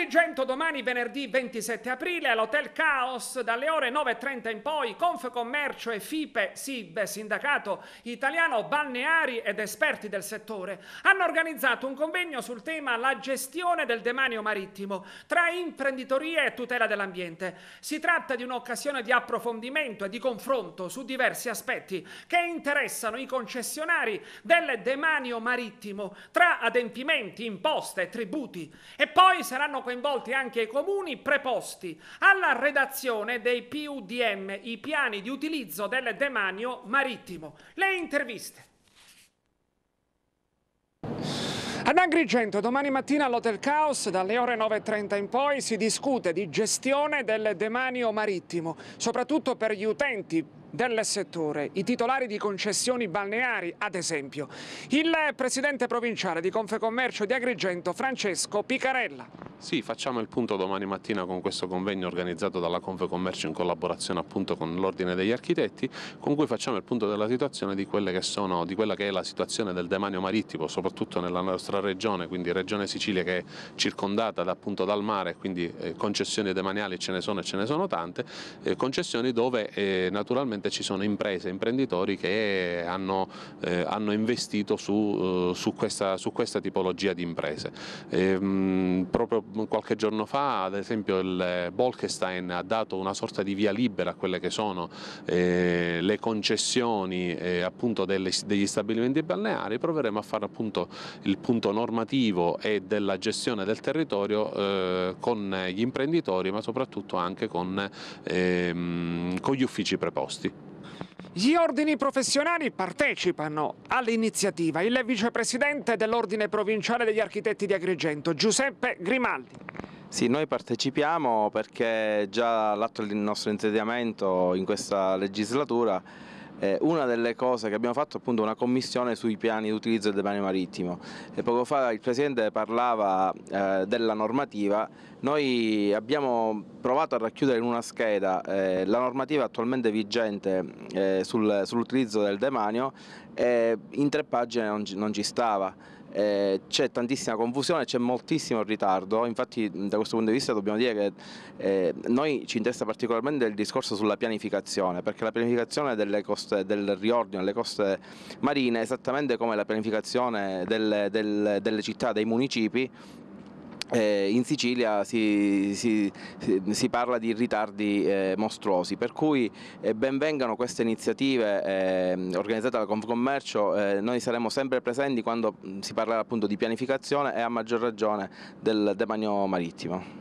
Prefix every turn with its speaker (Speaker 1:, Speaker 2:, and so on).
Speaker 1: Agrigento domani venerdì 27 aprile all'Hotel Chaos dalle ore 9.30 in poi Confcommercio e FIPE, SIB, Sindacato Italiano Balneari ed esperti del settore hanno organizzato un convegno sul tema la gestione del demanio marittimo tra imprenditoria e tutela dell'ambiente. Si tratta di un'occasione di approfondimento e di confronto su diversi aspetti che interessano i concessionari del demanio marittimo tra adempimenti, imposte, e tributi e poi saranno coinvolti anche i comuni preposti alla redazione dei PUDM, i piani di utilizzo del demanio marittimo. Le interviste Ad Agrigento domani mattina all'Hotel Caos dalle ore 9.30 in poi si discute di gestione del demanio marittimo, soprattutto per gli utenti del settore, i titolari di concessioni balneari ad esempio. Il presidente provinciale di Confecommercio di Agrigento Francesco Picarella.
Speaker 2: Sì, facciamo il punto domani mattina con questo convegno organizzato dalla Confecommercio in collaborazione appunto con l'Ordine degli Architetti, con cui facciamo il punto della situazione di, che sono, di quella che è la situazione del demanio marittimo, soprattutto nella nostra regione, quindi regione Sicilia che è circondata appunto dal mare, quindi eh, concessioni demaniali ce ne sono e ce ne sono tante, eh, concessioni dove eh, naturalmente ci sono imprese, imprenditori che hanno, hanno investito su, su, questa, su, questa, tipologia di imprese. E, ehm, proprio qualche giorno fa ad esempio il Bolkestein ha dato una sorta di via libera a quelle che sono le concessioni appunto delle, degli stabilimenti balneari, proveremo a fare appunto il punto ambito normativo e della gestione del territorio eh, con gli imprenditori ma soprattutto anche con, ehm, con gli uffici preposti.
Speaker 1: Gli ordini professionali partecipano all'iniziativa. Il vicepresidente dell'Ordine Provinciale degli Architetti di Agrigento, Giuseppe Grimaldi.
Speaker 3: Sì, noi partecipiamo perché già l'atto del nostro insediamento in questa legislatura eh, una delle cose che abbiamo fatto è appunto una commissione sui piani di utilizzo del demanio marittimo e poco fa il Presidente parlava eh, della normativa, noi abbiamo provato a racchiudere in una scheda eh, la normativa attualmente vigente eh, sul, sull'utilizzo del demanio e in tre pagine non, non ci stava eh, c'è tantissima confusione, c'è moltissimo ritardo, infatti da questo punto di vista dobbiamo dire che eh, noi ci interessa particolarmente il discorso sulla pianificazione, perché la pianificazione coste, del riordino delle coste marine, esattamente come la pianificazione delle, delle, delle città, dei municipi, eh, in Sicilia si, si, si, parla di ritardi eh, mostruosi, per cui eh, vengano queste iniziative eh, organizzate da Confcommercio, eh, noi saremo sempre presenti quando si parlerà appunto di pianificazione e a maggior ragione del demanio marittimo.